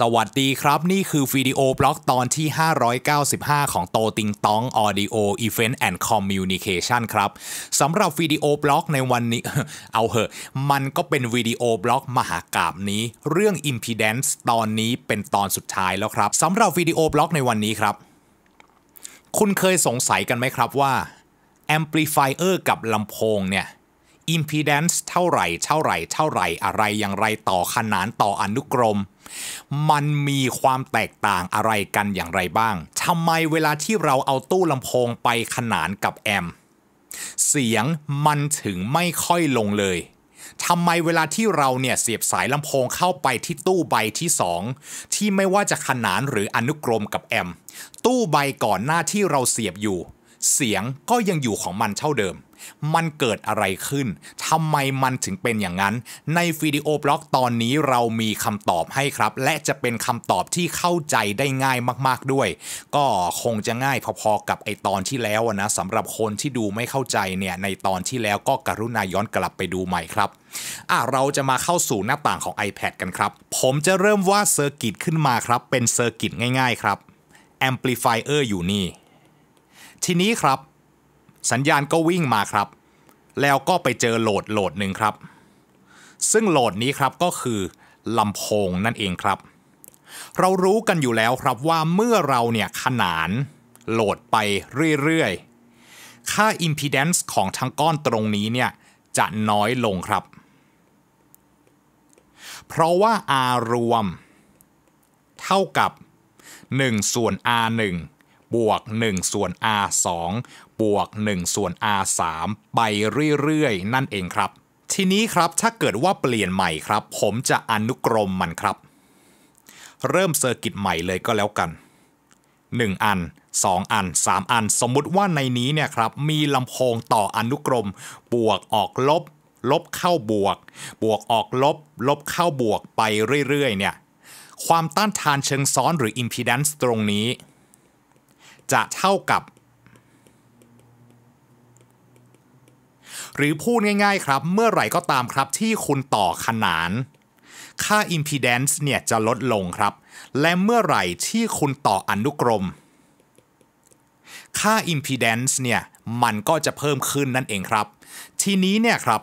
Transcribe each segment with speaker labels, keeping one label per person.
Speaker 1: สวัสดีครับ นี่คือวิดีโอบล็อกตอนที่ 595 ของโตติงตอง Audio Event and Communication ครับสำหรับวิดีโอบล็อกในวันนี้ เอาเหอะมันก็เป็นวิดีโอบล็อกมหากราบนี้ เรื่อง Impedance ตอนนี้เป็นตอนสุดท้ายแล้วครับสำหรับวิดีโอบล็อกในวันนี้ครับ คุณเคยสงสัยกันไหมครับว่า Amplifier กับลำโพงเนี่ย impedance เท่าไหร่ เท่าไหร่ เท่าไหร่ อะไรอย่างไรต่อขนานต่ออนุกรม มันมีความแตกต่างอะไรกันอย่างไรบ้าง ทำไมเวลาที่เราเอาตู้ลำโพงไปขนานกับแอม เสียงมันถึงไม่ค่อยลงเลย ทำไมเวลาที่เราเนี่ยเสียบสายลำโพงเข้าไปที่ตู้ใบที่2ที่ไม่ว่าจะขนานหรืออนุกรมกับแอม ตู้ใบก่อนหน้าที่เราเสียบอยู่ เสียงก็ยังอยู่ของมันเท่าเดิมมันเกิดอะไรขึ้น ทำไมมันถึงเป็นอย่างนั้น ในวิดีโอบล็อกตอนนี้เรามีคำตอบให้ครับ และจะเป็นคำตอบที่เข้าใจได้ง่ายมากๆด้วย ก็คงจะง่ายพอๆกับไอตอนที่แล้วนะสำหรับคนที่ดูไม่เข้าใจเนี่ย ในตอนที่แล้วก็กรุณาย้อนกลับไปดูใหม่ครับ อ่ะเราจะมาเข้าสู่หน้าต่างของ iPad กันครับ ผมจะเริ่มว่าเซอร์กิตขึ้นมาครับ เป็นเซอร์กิตง่ายๆ ครับแอมพลิฟายเออร์อยู่นี่ ทีนี้ครับสัญญาณก็วิ่งมาครับ แล้วก็ไปเจอโหลด โหลดหนึ่งครับ ซึ่งโหลดนี้ครับก็คือลำโพงนั่นเองครับ เรารู้กันอยู่แล้วครับว่าเมื่อเราเนี่ยขนานโหลดไปเรื่อย ๆ ค่า impedance ของทั้งก้อนตรงนี้เนี่ยจะน้อยลงครับ เพราะว่า R รวมเท่ากับ 1 ส่วน R 1บวก1ส่วน r 2บวก1ส่วน r 3ไปเรื่อย ๆ นั่นเองครับ ทีนี้ครับถ้าเกิดว่าเปลี่ยนใหม่ครับ ผมจะอนุกรมมันครับ เริ่มเซอร์กิตใหม่เลยก็แล้วกัน 1 อัน 2 อัน 3 อัน สมมุติว่าในนี้เนี่ยครับมีลำโพงต่ออนุกรม บวกออกลบ ลบเข้าบวก บวกออกลบ ลบเข้าบวกไปเรื่อยๆเนี่ยความต้านทานเชิงซ้อนหรือ impedance ตรงนี้จะเท่ากับ หรือพูดง่ายๆครับเมื่อไหร่ก็ตามครับที่คุณต่อขนาน ค่า impedance เนี่ยจะลดลงครับ และเมื่อไหร่ที่คุณต่ออนุกรม ค่า impedance เนี่ยมันก็จะเพิ่มขึ้นนั่นเองครับ ทีนี้เนี่ยครับ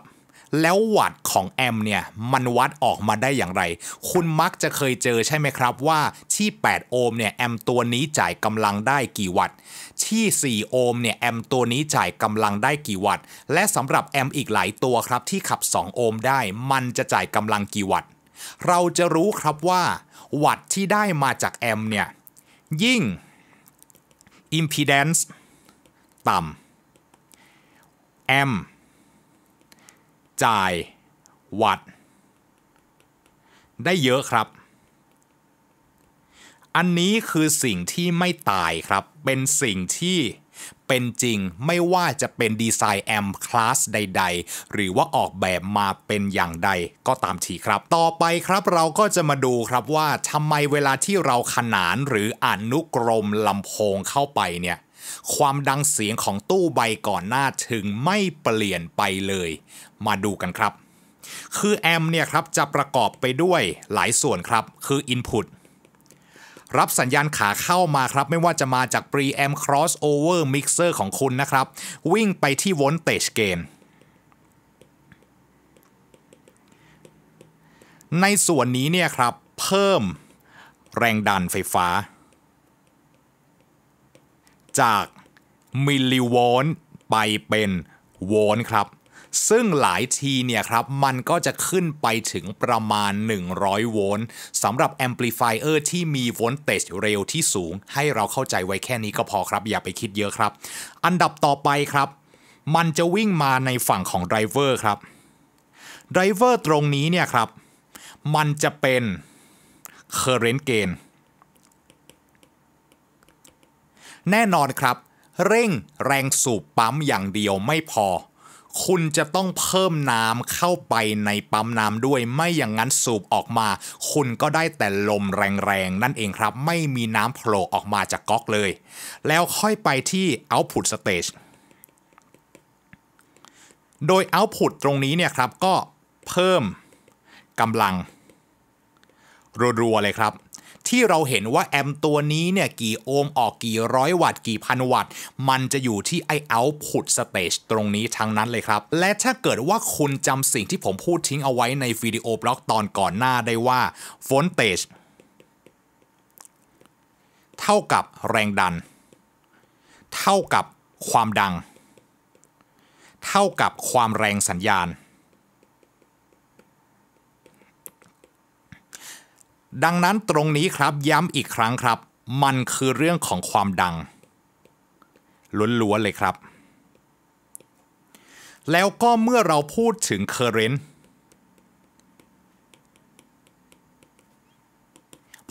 Speaker 1: แล้ววัดของแอมเนี่ยมันวัดออกมาได้อย่างไร คุณมักจะเคยเจอใช่ไหมครับว่าที่ 8 โอห์มเนี่ยแอมตัวนี้จ่ายกำลังได้กี่วัตต์ที่ 4 โอห์มเนี่ยแอมตัวนี้จ่ายกำลังได้กี่วัตต์และสำหรับแอมอีกหลายตัวครับที่ขับ 2 โอห์มได้ มันจะจ่ายกำลังกี่วัตต์เราจะรู้ครับว่า วัตต์ที่ได้มาจากแอมเนี่ยยิ่ง impedance ต่ำแอมจ่ายวัตได้เยอะครับ อันนี้คือสิ่งที่ไม่ตายครับ เป็นสิ่งที่เป็นจริงไม่ว่าจะเป็นดีไซน์แอมคลาสใดๆ หรือว่าออกแบบมาเป็นอย่างใดก็ตามทีครับ ต่อไปครับเราก็จะมาดูครับว่าทำไมเวลาที่เราขนานหรืออนุกรมลำโพงเข้าไปเนี่ยความดังเสียงของตู้ใบก่อนหน้าถึงไม่เปลี่ยนไปเลย มาดูกันครับ คือแอมเนี่ยครับจะประกอบไปด้วยหลายส่วนครับ คือ Input รับสัญญาณขาเข้ามาครับ ไม่ว่าจะมาจาก Preamp Crossover Mixer ของคุณนะครับ วิ่งไปที่ Voltage Gain ในส่วนนี้เนี่ยครับ เพิ่มแรงดันไฟฟ้าจากมิลลิวลต์ไปเป็นโวลต์ครับ ซึ่งหลายทีเนี่ยครับ มันก็จะขึ้นไปถึงประมาณ 100โวลต์สำหรับแอมพลิฟายเออร์ที่มีโวลต์เตจเร็วที่สูง ให้เราเข้าใจไว้แค่นี้ก็พอครับ อย่าไปคิดเยอะครับ อันดับต่อไปครับ มันจะวิ่งมาในฝั่งของไดรเวอร์ครับไดรเวอร์ตรงนี้เนี่ยครับ มันจะเป็นเคร์เรนต์เกนเแน่นอนครับ เร่งแรงสูบปั๊มอย่างเดียวไม่พอ คุณจะต้องเพิ่มน้ำเข้าไปในปั๊มน้ำด้วยไม่อย่างนั้นสูบออกมา คุณก็ได้แต่ลมแรงๆ นั่นเองครับ ไม่มีน้ำโผล่ออกมาจากก๊อกเลย แล้วค่อยไปที่ output stage โดย output ตรงนี้เนี่ยครับก็เพิ่มกำลังรัวๆเลยครับที่เราเห็นว่าแอมตัวนี้เนี่ยกี่โอห์มออกกี่ร้อยวัตต์กี่พันวัตต์ มันจะอยู่ที่ไอเอาท์พุตสเตจตรงนี้ทั้งนั้นเลยครับ และถ้าเกิดว่าคุณจำสิ่งที่ผมพูดทิ้งเอาไว้ในวิดีโอบล็อกตอนก่อนหน้าได้ว่าโฟลเตจเท่ากับแรงดัน เท่ากับความดัง เท่ากับความแรงสัญญาณดังนั้นตรงนี้ครับย้ำอีกครั้งครับ มันคือเรื่องของความดังล้วนๆเลยครับ แล้วก็เมื่อเราพูดถึงเคอร์เรนต์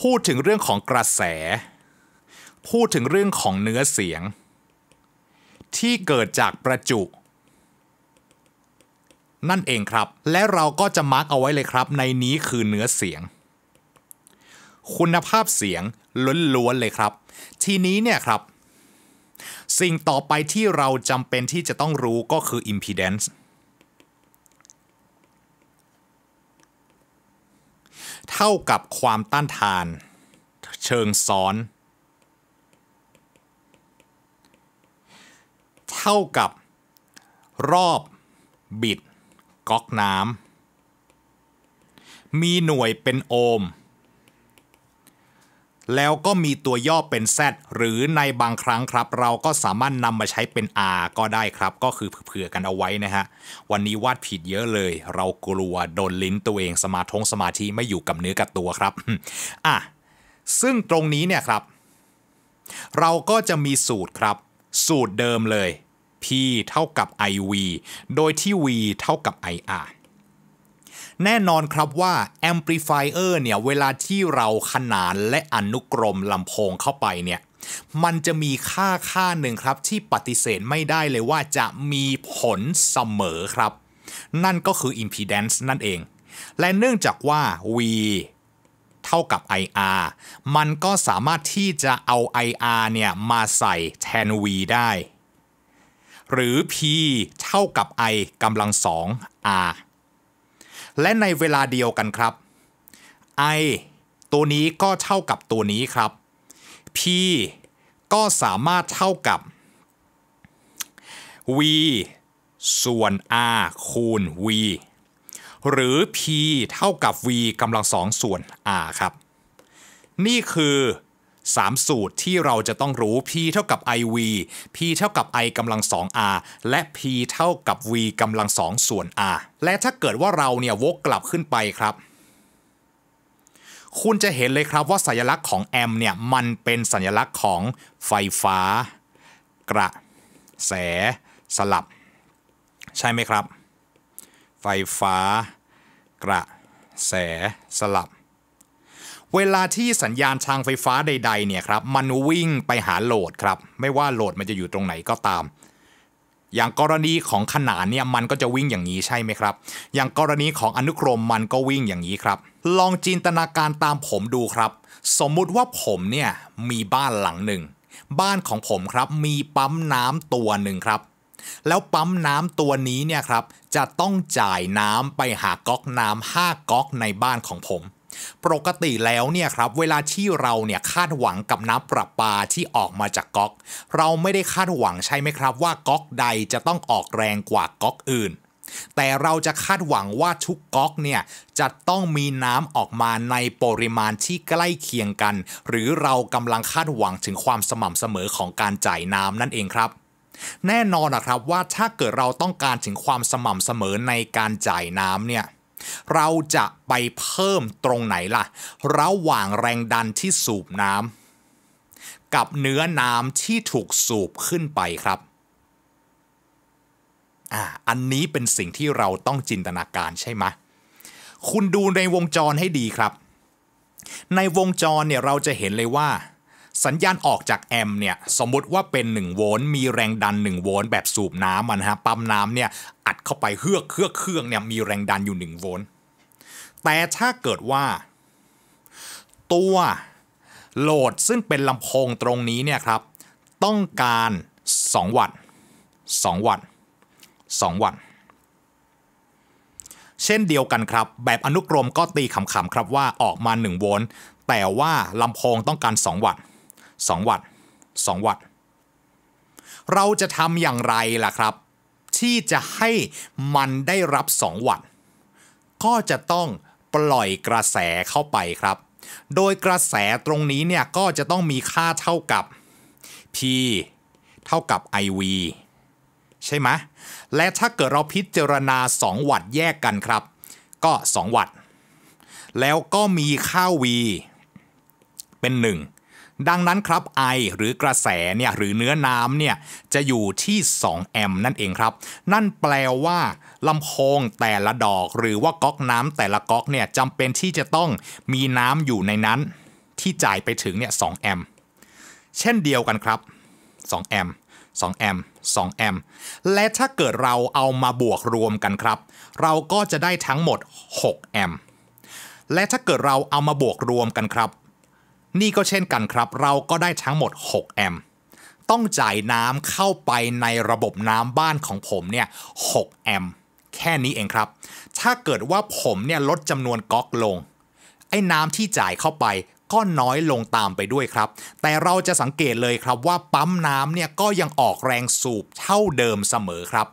Speaker 1: พูดถึงเรื่องของกระแส พูดถึงเรื่องของเนื้อเสียง ที่เกิดจากประจุ นั่นเองครับ และเราก็จะมาร์กเอาไว้เลยครับ ในนี้คือเนื้อเสียงคุณภาพเสียงล้วนๆเลยครับ ทีนี้เนี่ยครับ สิ่งต่อไปที่เราจำเป็นที่จะต้องรู้ก็คือ impedance เท่ากับความต้านทาน เชิงซ้อน เท่ากับ รอบ บิดก๊อกน้ำมีหน่วยเป็นโอห์มแล้วก็มีตัวย่อเป็น Z หรือในบางครั้งครับ เราก็สามารถนำมาใช้เป็น R ก็ได้ครับ ก็คือเผื่อกันเอาไว้นะฮะ วันนี้วาดผิดเยอะเลย เรากลัวโดนลิ้นตัวเองสมาธงสมาธิไม่อยู่กับเนื้อกับตัวครับ อ่ะ ซึ่งตรงนี้เนี่ยครับ เราก็จะมีสูตรครับ สูตรเดิมเลย P เท่ากับ IV โดยที่ V เท่ากับ IR แน่นอนครับว่าแอมพลิฟายเออร์เนี่ยเวลาที่เราขนานและอนุกรมลำโพงเข้าไปเนี่ยมันจะมีค่าค่าหนึ่งครับที่ปฏิเสธไม่ได้เลยว่าจะมีผลเสมอครับ นั่นก็คือ impedance นั่นเอง และเนื่องจากว่า v เท่ากับ IR มันก็สามารถที่จะเอา IR เนี่ยมาใส่แทน v ได้ หรือ P เท่ากับ I กำลังสอง R และในเวลาเดียวกันครับ i ตัวนี้ก็เท่ากับตัวนี้ครับ p ก็สามารถเท่ากับ v ส่วน r คูณ v หรือ p เท่ากับ v กำลังสองส่วน r ครับ นี่คือ3 สูตรที่เราจะต้องรู้ p เท่ากับ iv p เท่ากับ i กำลัง 2r และ p เท่ากับ v กำลัง2ส่วน r และถ้าเกิดว่าเราเนี่ยวกกลับขึ้นไปครับ คุณจะเห็นเลยครับว่าสัญลักษณ์ของ m เนี่ยมันเป็นสัญลักษณ์ของไฟฟ้ากระ แส สลับ ใช่ไหมครับ ไฟฟ้ากระ แสสลับเวลาที่สัญญาณทางไฟฟ้าใดๆเนี่ยครับมันวิ่งไปหาโหลดครับไม่ว่าโหลดมันจะอยู่ตรงไหนก็ตาม อย่างกรณีของขนานเนี่ยมันก็จะวิ่งอย่างนี้ใช่ไหมครับ อย่างกรณีของอนุกรมมันก็วิ่งอย่างนี้ครับ ลองจินตนาการตามผมดูครับ สมมุติว่าผมเนี่ยมีบ้านหลังหนึ่งบ้านของผมครับมีปั๊มน้ำตัวหนึ่งครับ แล้วปั๊มน้ำตัวนี้เนี่ยครับจะต้องจ่ายน้ำไปหาก๊อกน้ำ5ก๊อกในบ้านของผมปกติแล้วเนี่ยครับเวลาที่เราเนี่ยคาดหวังกับน้ำประปาที่ออกมาจากก๊อก เราไม่ได้คาดหวังใช่ไหมครับว่าก๊อกใดจะต้องออกแรงกว่าก๊อกอื่น แต่เราจะคาดหวังว่าทุกก๊อกเนี่ยจะต้องมีน้ำออกมาในปริมาณที่ใกล้เคียงกัน หรือเรากำลังคาดหวังถึงความสม่ำเสมอของการจ่ายน้ำนั่นเองครับ แน่นอนนะครับว่าถ้าเกิดเราต้องการถึงความสม่ำเสมอในการจ่ายน้ำเนี่ยเราจะไปเพิ่มตรงไหนล่ะ ระหว่างแรงดันที่สูบน้ำกับเนื้อน้ำที่ถูกสูบขึ้นไปครับ อ่า อันนี้เป็นสิ่งที่เราต้องจินตนาการใช่ไหมคุณดูในวงจรให้ดีครับ ในวงจรเนี่ยเราจะเห็นเลยว่าสัญญาณออกจากแอมเนี่ยสมมุติว่าเป็น1โวลต์มีแรงดัน1โวลต์แบบสูบน้ำมันฮะปั๊มน้ำเนี่ยอัดเข้าไปเฮือกเครื่องเครื่องเนี่ยมีแรงดันอยู่1โวลต์แต่ถ้าเกิดว่า ตัวโหลดซึ่งเป็นลำโพงตรงนี้เนี่ยครับต้องการ 2 วัตต์2วัตต์2วัตต์เช่นเดียวกันครับ แบบอนุกรมก็ตีขำๆครับว่าออกมา1โวลต์แต่ว่าลำโพงต้องการ 2 วัตต์สองวัตต์งวัตต์เราจะทำอย่างไรล่ะครับ ที่จะให้มันได้รับ 2 วัตต์ ก็จะต้องปล่อยกระแสเข้าไปครับ โดยกระแสตรงนี้เนี่ยก็จะต้องมีค่าเท่ากับ p เท่ากับ iv ใช่ไหมและถ้าเกิดเราพิจารณา 2 วัตต์แยกกันครับ ก็ 2 วัตต์แล้วก็มีค่า v เป็น 1ดังนั้นครับไอหรือกระแสเนี่ยหรือเนื้อน้ำเนี่ยจะอยู่ที่ 2 แอมป์นั่นเองครับ นั่นแปลว่าลำโพงแต่ละดอก หรือว่าก๊อกน้ำแต่ละก๊อกเนี่ยจำเป็นที่จะต้องมีน้ำอยู่ในนั้น ที่จ่ายไปถึงเนี่ย 2 แอมป์เช่นเดียวกันครับ 2 แอมป์ 2 แอมป์ 2 แอมป์และถ้าเกิดเราเอามาบวกรวมกันครับ เราก็จะได้ทั้งหมด 6 แอมป์และถ้าเกิดเราเอามาบวกรวมกันครับนี่ก็เช่นกันครับเราก็ได้ทั้งหมด 6 แอมป์ต้องจ่ายน้ำเข้าไปในระบบน้ำบ้านของผมเนี่ย 6 แอมป์แค่นี้เองครับ ถ้าเกิดว่าผมเนี่ยลดจำนวนก๊อกลง ไอ้น้ำที่จ่ายเข้าไปก็น้อยลงตามไปด้วยครับ แต่เราจะสังเกตเลยครับว่าปั๊มน้ำเนี่ยก็ยังออกแรงสูบเท่าเดิมเสมอครับ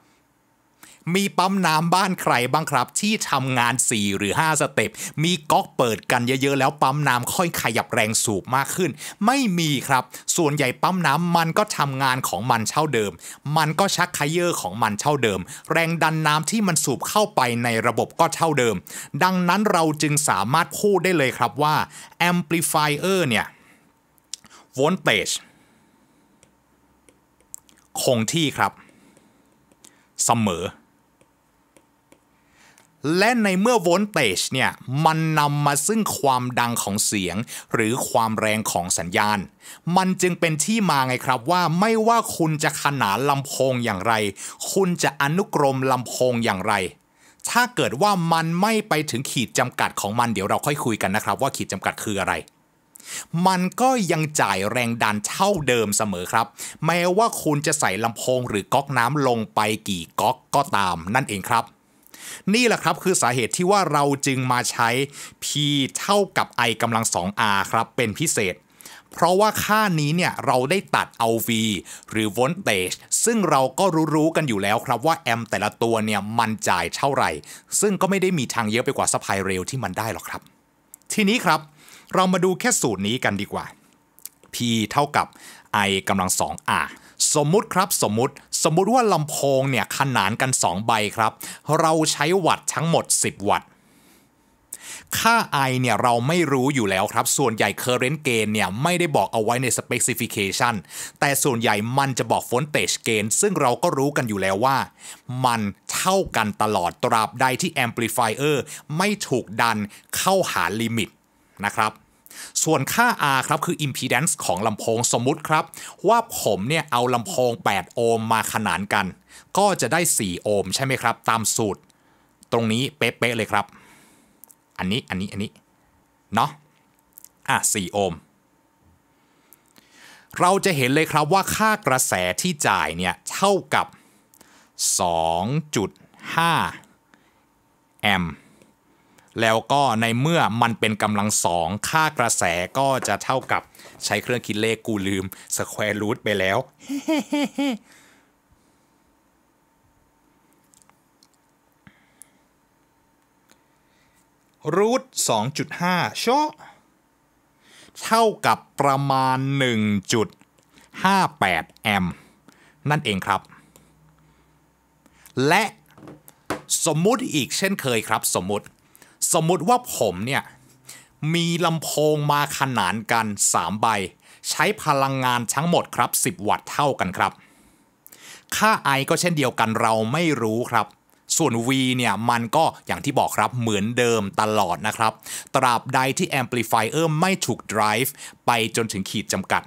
Speaker 1: มีปั๊มน้ำบ้านใครบ้างครับที่ทำงาน 4 หรือ 5 สเต็ปมีก๊อกเปิดกันเยอะๆ แล้วปั๊มน้ำค่อยขยับแรงสูบมากขึ้น ไม่มีครับ ส่วนใหญ่ปั๊มน้ำมันก็ทำงานของมันเช่าเดิมมันก็ชักไคเยอร์ของมันเช่าเดิมแรงดันน้ำที่มันสูบเข้าไปในระบบก็เท่าเดิม ดังนั้นเราจึงสามารถพูดได้เลยครับว่าแอมพลิฟายเออร์เนี่ยโวลเตจคงที่ครับเสมอและในเมื่อโวลเตจเนี่ย มันนำมาซึ่งความดังของเสียง หรือความแรงของสัญญาณ มันจึงเป็นที่มาไงครับว่าไม่ว่าคุณจะขนานลำโพงอย่างไร คุณจะอนุกรมลำโพงอย่างไร ถ้าเกิดว่ามันไม่ไปถึงขีดจำกัดของมัน เดี๋ยวเราค่อยคุยกันนะครับว่าขีดจำกัดคืออะไร มันก็ยังจ่ายแรงดันเท่าเดิมเสมอครับ แม้ว่าคุณจะใส่ลำโพงหรือก๊อกน้ำลงไปกี่ก๊อกก็ตาม นั่นเองครับนี่แหละครับคือสาเหตุที่ว่าเราจึงมาใช้ p เท่ากับ i กำลัง 2r ครับเป็นพิเศษ เพราะว่าค่านี้เนี่ยเราได้ตัดเอา V หรือ voltage ซึ่งเราก็รู้ๆกันอยู่แล้วครับว่าแอมแต่ละตัวเนี่ยมันจ่ายเท่าไหร่ ซึ่งก็ไม่ได้มีทางเยอะไปกว่าสปายเรลที่มันได้หรอกครับ ทีนี้ครับ เรามาดูแค่สูตรนี้กันดีกว่า p เท่ากับ i กำลัง 2r สมมุติครับ สมมุติ สมมุติว่าลำโพงเนี่ยขนานกัน 2 ใบครับ เราใช้วัตทั้งหมด 10 วัตค่า i เนี่ยเราไม่รู้อยู่แล้วครับ ส่วนใหญ่ current gain เนี่ยไม่ได้บอกเอาไว้ใน specification แต่ส่วนใหญ่มันจะบอก voltage gain ซึ่งเราก็รู้กันอยู่แล้วว่า มันเท่ากันตลอดตราบใดที่ amplifier ไม่ถูกดันเข้าหาลิมิตนะครับส่วนค่า R ครับคือ impedance ของลำโพงสมมุติครับ ว่าผมเนี่ยเอาลำโพง 8 โอห์มมาขนานกัน ก็จะได้ 4 โอห์มใช่ไหมครับ ตามสูตร ตรงนี้เป๊ะ ๆ เลยครับ อันนี้ อันนี้อันนี้เนาะอ่ะ 4 โอห์มเราจะเห็นเลยครับว่าค่ากระแสที่จ่ายเนี่ยเท่ากับ 2.5 แอมป์แล้วก็ในเมื่อมันเป็นกำลังสองค่ากระแสก็จะเท่ากับใช้เครื่องคิดเลขกูลืมสแควร์รูทไปแล้วรูทสองจุดห้าชเท่ากับประมาณ 1.58 แอมนั่นเองครับ และสมมุติอีกเช่นเคยครับสมมุติสมมุติว่าผมเนี่ยมีลำโพงมาขนานกัน3ใบใช้พลังงานทั้งหมดครับ10 วัตต์เท่ากันครับ ค่า I ก็เช่นเดียวกันเราไม่รู้ครับส่วน V เนี่ยมันก็อย่างที่บอกครับเหมือนเดิมตลอดนะครับตราบใดที่แอมพลิฟายเออร์ไม่ถูก drive ไปจนถึงขีดจำกัด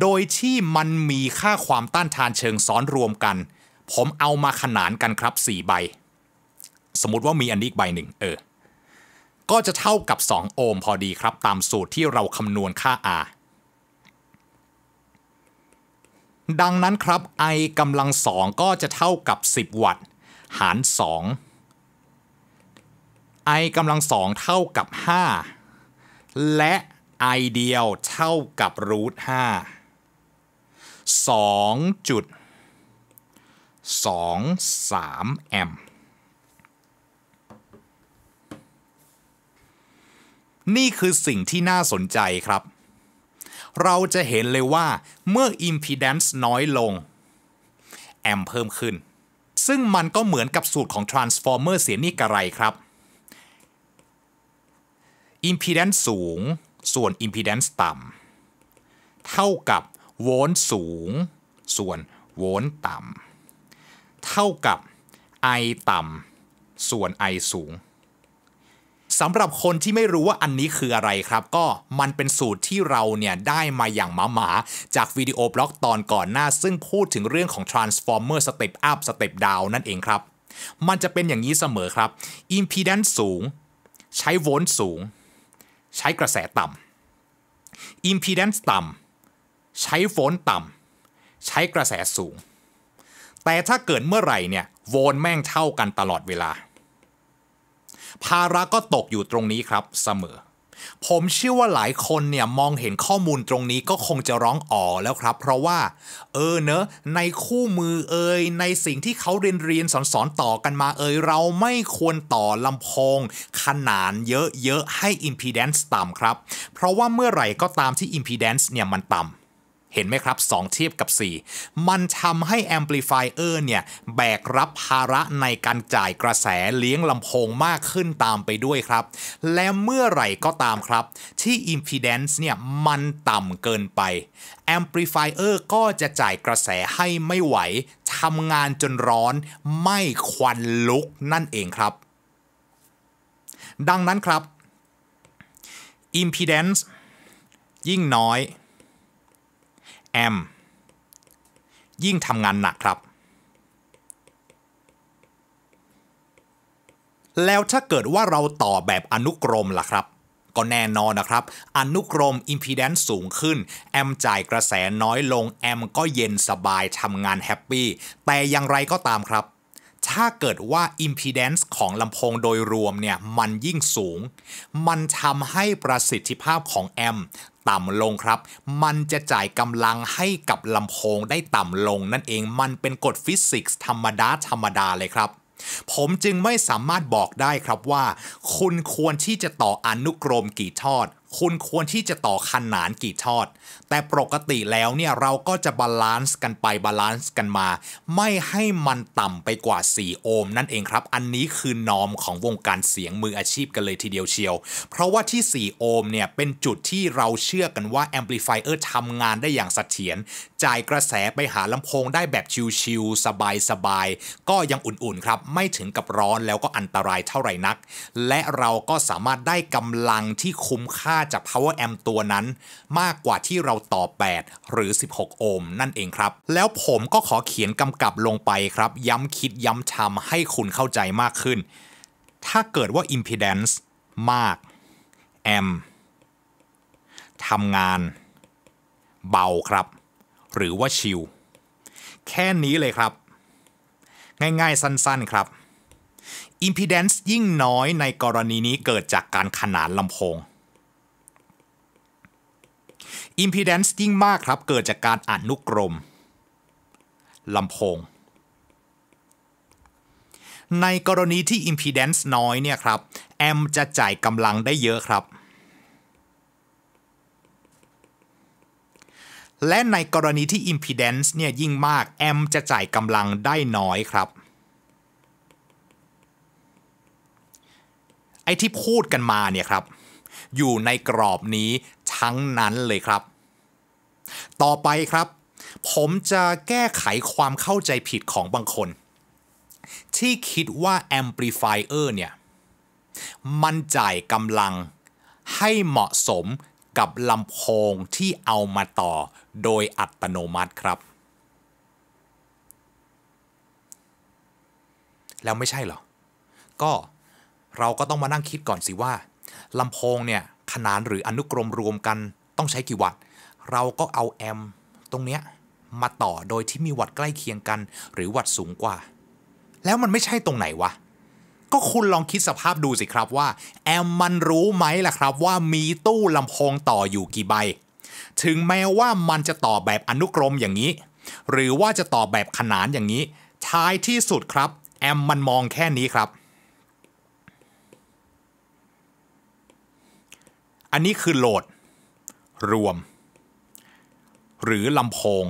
Speaker 1: โดยที่มันมีค่าความต้านทานเชิงซ้อนรวมกัน ผมเอามาขนานกันครับ 4 ใบ สมมติว่ามีอันนี้อีกใบหนึ่งเออก็จะเท่ากับ 2 โอห์มพอดีครับตามสูตรที่เราคำนวณค่า R ดังนั้นครับ I กำลังสองก็จะเท่ากับ 10 วัตต์หาร 2 I กำลังสองเท่ากับ 5 และ I เดียวเท่ากับรูทห้าสองจุดสองสามแอมป์นี่คือสิ่งที่น่าสนใจครับ เราจะเห็นเลยว่าเมื่อ impedance น้อยลงแอมเพิ่มขึ้น ซึ่งมันก็เหมือนกับสูตรของ transformer เสียนี่กระไรครับ impedance สูง ส่วน impedance ต่ำเท่ากับ โวลต์สูง ส่วนโวลต์ต่ำเท่ากับ i ต่ำส่วน i สูงสำหรับคนที่ไม่รู้ว่าอันนี้คืออะไรครับ ก็มันเป็นสูตรที่เราเนี่ยได้มาอย่างหมาหมาจากวิดีโอบล็อกตอนก่อนหน้าซึ่งพูดถึงเรื่องของ transformer step up step down นั่นเองครับ มันจะเป็นอย่างนี้เสมอครับ impedance สูง ใช้โวลต์สูง ใช้กระแสต่ำ impedance ต่ำใช้โวลต์ต่ำใช้กระแสสูง แต่ถ้าเกิดเมื่อไหร่เนี่ยโวลต์แม่งเท่ากันตลอดเวลาภาระก็ตกอยู่ตรงนี้ครับเสมอ ผมเชื่อว่าหลายคนเนี่ยมองเห็นข้อมูลตรงนี้ก็คงจะร้องอ๋อแล้วครับ เพราะว่าเออเนอะในคู่มือเอยในสิ่งที่เขาเรียนเรียนสอนสอนต่อกันมา เอย เราไม่ควรต่อลำโพงขนานเยอะๆ ให้ impedance ต่ำครับ เพราะว่าเมื่อไหร่ก็ตามที่ impedance เนี่ยมันต่ำเห็นไหมครับ 2เทียบกับ 4 มันทำให้แอมพลิฟายเออร์เนี่ยแบกรับภาระในการจ่ายกระแสเลี้ยงลำโพงมากขึ้นตามไปด้วยครับ และเมื่อไหร่ก็ตามครับที่อิมพีเดนซ์เนี่ยมันต่ำเกินไปแอมพลิฟายเออร์ก็จะจ่ายกระแสให้ไม่ไหวทำงานจนร้อนไม่ควันลุกนั่นเองครับ ดังนั้นครับอิมพีเดนซ์ยิ่งน้อยแอมยิ่งทำงานหนักครับ แล้วถ้าเกิดว่าเราต่อแบบอนุกรมล่ะครับ ก็แน่นอนนะครับ อนุกรม impedance สูงขึ้นแอมจ่ายกระแสน้อยลงแอมก็เย็นสบายทำงานแฮปปี้แต่อย่างไรก็ตามครับถ้าเกิดว่า impedance ของลำโพงโดยรวมเนี่ย มันยิ่งสูง มันทำให้ประสิทธิภาพของแอมต่ำลงครับ มันจะจ่ายกำลังให้กับลำโพงได้ต่ำลง นั่นเองมันเป็นกฎฟิสิกส์ธรรมดา ธรรมดาเลยครับ ผมจึงไม่สามารถบอกได้ครับว่า คุณควรที่จะต่ออนุกรมกี่ทอดคุณควรที่จะต่อคันหนานกี่ทอด แต่ปกติแล้วเนี่ยเราก็จะบาลานซ์กันไปบาลานซ์กันมา ไม่ให้มันต่ำไปกว่า 4 โอห์มนั่นเองครับ อันนี้คือนอมของวงการเสียงมืออาชีพกันเลยทีเดียวเชียว เพราะว่าที่ 4 โอห์มเนี่ย เป็นจุดที่เราเชื่อกันว่าแอมพลิฟายเออร์ทำงานได้อย่างสเสถียรจ่ายกระแสไปหาลำโพงได้แบบชิวๆสบายๆ ก็ยังอุ่นๆครับไม่ถึงกับร้อนแล้วก็อันตรายเท่าไหร่นัก และเราก็สามารถได้กำลังที่คุ้มค่าจาก power amp ตัวนั้นมากกว่าที่เราต่อ 8 หรือ 16 โอห์ม นั่นเองครับ แล้วผมก็ขอเขียนกำกับลงไปครับ ย้ำคิดย้ำทำให้คุณเข้าใจมากขึ้น ถ้าเกิดว่า impedance มาก amp ทำงาน เบาครับ หรือว่าชิล แค่นี้เลยครับ ง่ายๆ สั้นๆ ครับ Impedance ยิ่งน้อยในกรณีนี้เกิดจากการขนานลำโพงิมพีแดนซ์ยิ่งมากครับ เกิดจากการอนุกรมลำโพง ในกรณีที่ impedance น้อยเนี่ยครับแอมจะจ่ายกำลังได้เยอะครับ และในกรณีที่ impedance เนี่ยยิ่งมากแอมจะจ่ายกำลังได้น้อยครับ ไอ้ที่พูดกันมาเนี่ยครับ อยู่ในกรอบนี้ทั้งนั้นเลยครับต่อไปครับ ผมจะแก้ไขความเข้าใจผิดของบางคน ที่คิดว่า amplifier เนี่ย มันจ่ายกำลังให้เหมาะสมกับลำโพงที่เอามาต่อโดยอัตโนมัติครับ แล้วไม่ใช่เหรอ ก็เราก็ต้องมานั่งคิดก่อนสิว่าลำโพงเนี่ย ขนานหรืออนุกรมรวมกันต้องใช้กี่วัตต์เราก็เอาแอม ตรงเนี้ยมาต่อโดยที่มีวัดใกล้เคียงกัน หรือวัดสูงกว่า แล้วมันไม่ใช่ตรงไหนวะก็คุณลองคิดสภาพดูสิครับว่า แอมมันรู้ไหมล่ะครับ ว่ามีตู้ลำโพงต่ออยู่กี่ใบ ถึงแม้ว่ามันจะต่อแบบอนุกรมอย่างนี้ หรือว่าจะต่อแบบขนานอย่างนี้ท้ายที่สุดครับ แอมมันมองแค่นี้ครับ อันนี้คือโหลด รวมหรือลำโพง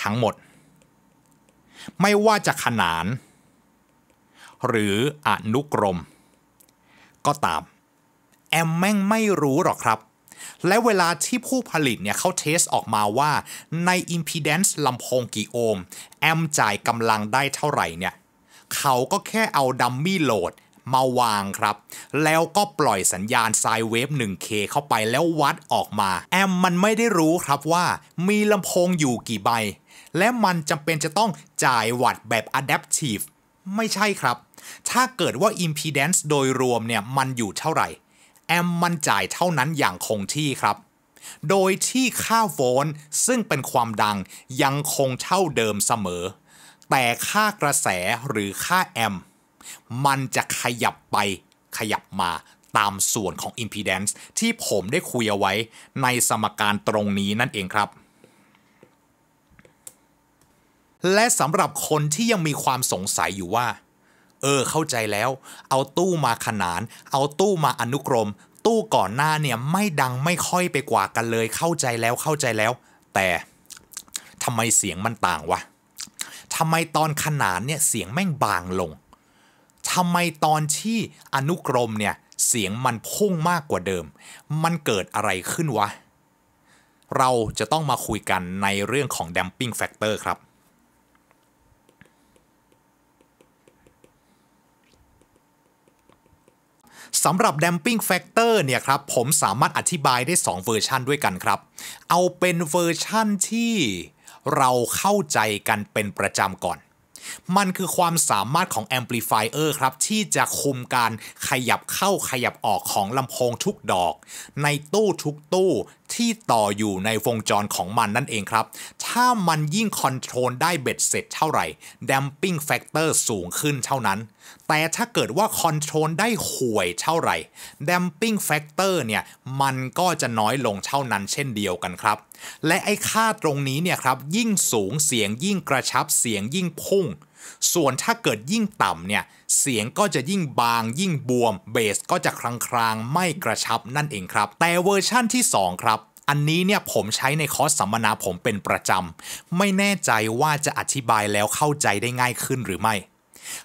Speaker 1: ทั้งหมด ไม่ว่าจะขนาน หรืออนุกรม ก็ตาม แอมแม่งไม่รู้หรอกครับ และเวลาที่ผู้ผลิตเนี่ยเขาเทสออกมาว่าใน impedance ลำโพงกี่โอห์มแอมจ่ายกำลังได้เท่าไหร่เนี่ยเขาก็แค่เอาดัมมี่โหลดมาวางครับ แล้วก็ปล่อยสัญญาณไซเวฟ 1K เข้าไปแล้ววัดออกมาแอมมันไม่ได้รู้ครับว่ามีลำโพงอยู่กี่ใบ และมันจำเป็นจะต้องจ่ายวัดแบบ Adaptive ไม่ใช่ครับ ถ้าเกิดว่า impedance โดยรวมเนี่ยมันอยู่เท่าไหร่แอมมันจ่ายเท่านั้นอย่างคงที่ครับ โดยที่ค่าโวลต์ซึ่งเป็นความดังยังคงเท่าเดิมเสมอ แต่ค่ากระแสหรือค่าแอมมันจะขยับไปขยับมาตามส่วนของ impedance ที่ผมได้คุยเอาไว้ในสมการตรงนี้นั่นเองครับ และสำหรับคนที่ยังมีความสงสัยอยู่ว่า เออเข้าใจแล้ว เอาตู้มาขนาน เอาตู้มาอนุกรม ตู้ก่อนหน้าเนี่ยไม่ดังไม่ค่อยไปกว่ากันเลยเข้าใจแล้วเข้าใจแล้ว แต่ทำไมเสียงมันต่างวะ ทำไมตอนขนานเนี่ยเสียงแม่งบางลงทำไมตอนที่อนุกรมเนี่ยเสียงมันพุ่งมากกว่าเดิม มันเกิดอะไรขึ้นวะ เราจะต้องมาคุยกันในเรื่องของ damping factor ครับสำหรับ damping factor เนี่ยครับผมสามารถอธิบายได้2เวอร์ชันด้วยกันครับ เอาเป็นเวอร์ชั่นที่เราเข้าใจกันเป็นประจำก่อนมันคือความสามารถของแอมพลิฟายเออร์ครับที่จะคุมการขยับเข้าขยับออกของลำโพงทุกดอก ในตู้ทุกตู้ที่ต่ออยู่ในวงจรของมันนั่นเองครับ ถ้ามันยิ่งคอนโทรลได้เบ็ดเสร็จเท่าไหร่ดัมปิ้งแฟกเตอร์สูงขึ้นเท่านั้น แต่ถ้าเกิดว่าคอนโทรลได้ห่วยเท่าไหร่ดัมปิ้งแฟกเตอร์เนี่ยมันก็จะน้อยลงเท่านั้นเช่นเดียวกันครับและไอ้ค่าตรงนี้เนี่ยครับยิ่งสูงเสียงยิ่งกระชับ เสียงยิ่งพุ่ง ส่วนถ้าเกิดยิ่งต่ำเนี่ย เสียงก็จะยิ่งบาง ยิ่งบวม เบสก็จะคลางคลางไม่กระชับนั่นเองครับ แต่เวอร์ชั่นที่ 2 ครับ อันนี้เนี่ยผมใช้ในคอร์สสัมมนาผมเป็นประจำไม่แน่ใจว่าจะอธิบายแล้วเข้าใจได้ง่ายขึ้นหรือไม่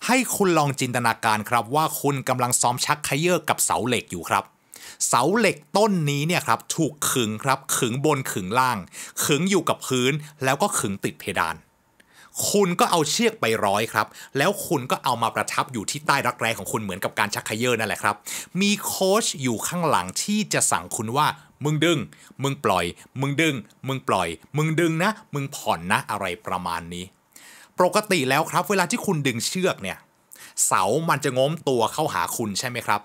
Speaker 1: ให้คุณลองจินตนาการครับว่าคุณกำลังซ้อมชักไคเยอร์กับเสาเหล็กอยู่ครับเสาเหล็กต้นนี้เนี่ยครับถูกขึงครับ ขึงบนขึงล่าง ขึงอยู่กับพื้นแล้วก็ขึงติดเพดาน คุณก็เอาเชือกไปร้อยครับ แล้วคุณก็เอามาประทับอยู่ที่ใต้รักแร้ของคุณเหมือนกับการชักขยเยอนั่นแหละครับ มีโค้ชอยู่ข้างหลังที่จะสั่งคุณว่ามึงดึง มึงปล่อย มึงดึง มึงปล่อย มึงดึงนะมึงผ่อนนะอะไรประมาณนี้ ปกติแล้วครับ เวลาที่คุณดึงเชือกเนี่ย เสามันจะง้มตัวเข้าหาคุณใช่ไหมครับ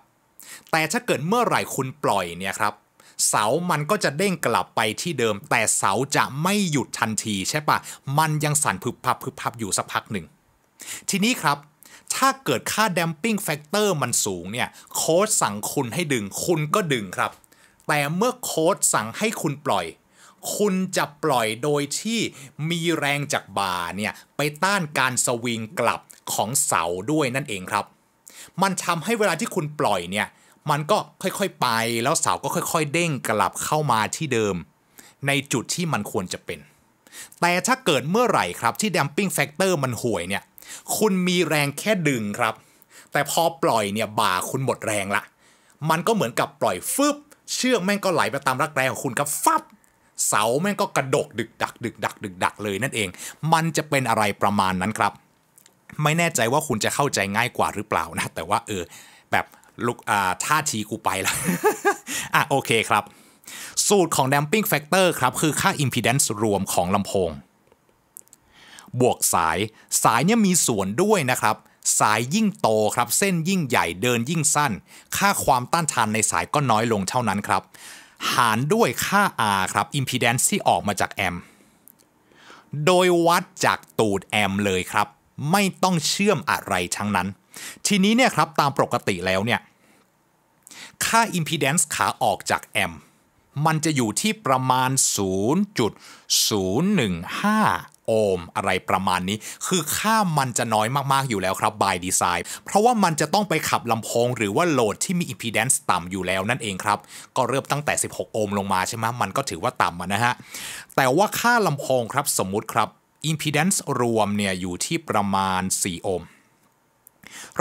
Speaker 1: แต่ถ้าเกิดเมื่อไหร่คุณปล่อยเนี่ยครับเสามันก็จะเด้งกลับไปที่เดิม แต่เสาจะไม่หยุดทันทีใช่ปะมันยังสั่นพึบพับพึบพับอยู่สักพักหนึ่งทีนี้ครับถ้าเกิดค่าดัมปิ้งแฟกเตอร์มันสูงเนี่ยโค้ดสั่งคุณให้ดึงคุณก็ดึงครับ แต่เมื่อโค้ดสั่งให้คุณปล่อย คุณจะปล่อยโดยที่มีแรงจากบาเนี่ยไปต้านการสวิงกลับของเสาด้วยนั่นเองครับมันทำให้เวลาที่คุณปล่อยเนี่ย มันก็ค่อย ๆไป แล้วเสาก็ค่อย ๆ เด้งกลับเข้ามาที่เดิม ในจุดที่มันควรจะเป็น แต่ถ้าเกิดเมื่อไหร่ครับที่ดัมปิ้งแฟกเตอร์มันห่วยเนี่ย คุณมีแรงแค่ดึงครับ แต่พอปล่อยเนี่ย บ่าคุณหมดแรงละ มันก็เหมือนกับปล่อยฟึบ เชือกแม่งก็ไหลไปตามรักแรงของคุณครับฟับ เสาแม่งก็กระดก ดึกดักดึกดักดึกดักเลยนั่นเอง มันจะเป็นอะไรประมาณนั้นครับไม่แน่ใจว่าคุณจะเข้าใจง่ายกว่าหรือเปล่านะ แต่ว่าเออแบบลุกอ่าท่าทีกูไปละอ่ะโอเคครับ สูตรของ damping factor ครับคือค่า impedance รวมของลำโพงบวกสายสายเนี่ยมีส่วนด้วยนะครับ สายยิ่งโตครับ เส้นยิ่งใหญ่เดินยิ่งสั้น ค่าความต้านทานในสายก็น้อยลงเท่านั้นครับ หารด้วยค่า R ครับ impedance ที่ออกมาจากแอมโดยวัดจากตูดแอมเลยครับไม่ต้องเชื่อมอะไรทั้งนั้น ทีนี้เนี่ยครับตามปกติแล้วเนี่ย ค่า impedance ขาออกจากแอมมันจะอยู่ที่ประมาณ 0.015 โอห์มอะไรประมาณนี้ คือค่ามันจะน้อยมากๆอยู่แล้วครับ by design เพราะว่ามันจะต้องไปขับลำโพงหรือว่าโหลดที่มี impedance ต่ำอยู่แล้วนั่นเองครับ ก็เริ่มตั้งแต่ 16 โอห์มลงมาใช่ไหม มันก็ถือว่าต่ำนะฮะ แต่ว่าค่าลำโพงครับสมมุติครับอิมพีแดนซ์รวมเนี่ยอยู่ที่ประมาณ 4 โอห์ม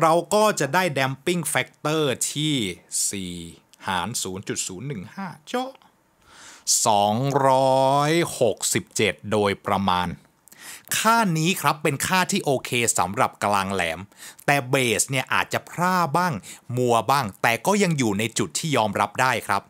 Speaker 1: เราก็จะได้ damping factor ที่ 4 หาร 0.015 เจ้า267 โดยประมาณ ค่านี้ครับเป็นค่าที่โอเคสำหรับกลางแหลม แต่เบสเนี่ยอาจจะพร่าบ้าง มัวบ้าง แต่ก็ยังอยู่ในจุดที่ยอมรับได้ครับ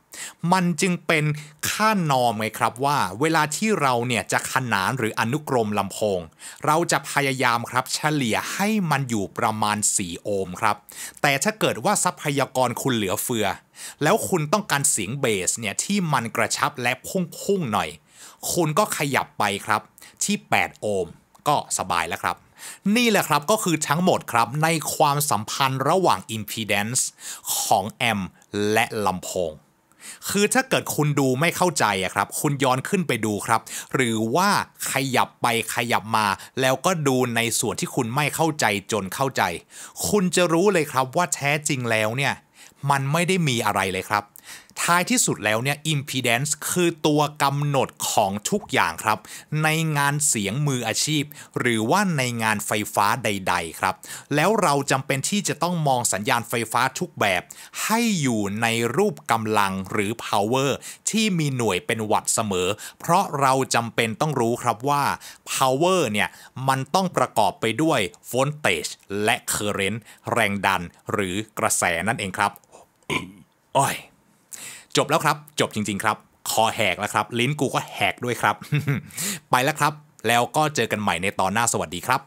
Speaker 1: มันจึงเป็นค่านอมไงครับว่าเวลาที่เราเนี่ยจะขนานหรืออนุกรมลำโพงเราจะพยายามครับเฉลี่ยให้มันอยู่ประมาณ 4 โอห์มครับ แต่ถ้าเกิดว่าทรัพยากรคุณเหลือเฟือ แล้วคุณต้องการเสียงเบสเนี่ยที่มันกระชับและพุ่งๆ หน่อย คุณก็ขยับไปครับที่ 8 โอห์มก็สบายแล้วครับ นี่แหละครับก็คือทั้งหมดครับในความสัมพันธ์ระหว่าง impedance ของแอมและลำโพงคือถ้าเกิดคุณดูไม่เข้าใจอะครับ คุณย้อนขึ้นไปดูครับ หรือว่าขยับไปขยับมา แล้วก็ดูในส่วนที่คุณไม่เข้าใจจนเข้าใจ คุณจะรู้เลยครับว่าแท้จริงแล้วเนี่ย มันไม่ได้มีอะไรเลยครับท้ายที่สุดแล้วเนี่ย impedance คือตัวกำหนดของทุกอย่างครับ ในงานเสียงมืออาชีพ หรือว่าในงานไฟฟ้าใดๆครับ แล้วเราจำเป็นที่จะต้องมองสัญญาณไฟฟ้าทุกแบบ ให้อยู่ในรูปกำลังหรือ power ที่มีหน่วยเป็นวัตต์เสมอ เพราะเราจำเป็นต้องรู้ครับว่า power เนี่ยมันต้องประกอบไปด้วย voltage และ current แรงดันหรือกระแสนั่นเองครับอ้อยจบแล้วครับ จบจริงๆครับ คอแหกแล้วครับ ลิ้นกูก็แหกด้วยครับ ไปแล้วครับ แล้วก็เจอกันใหม่ในตอนหน้าสวัสดีครับ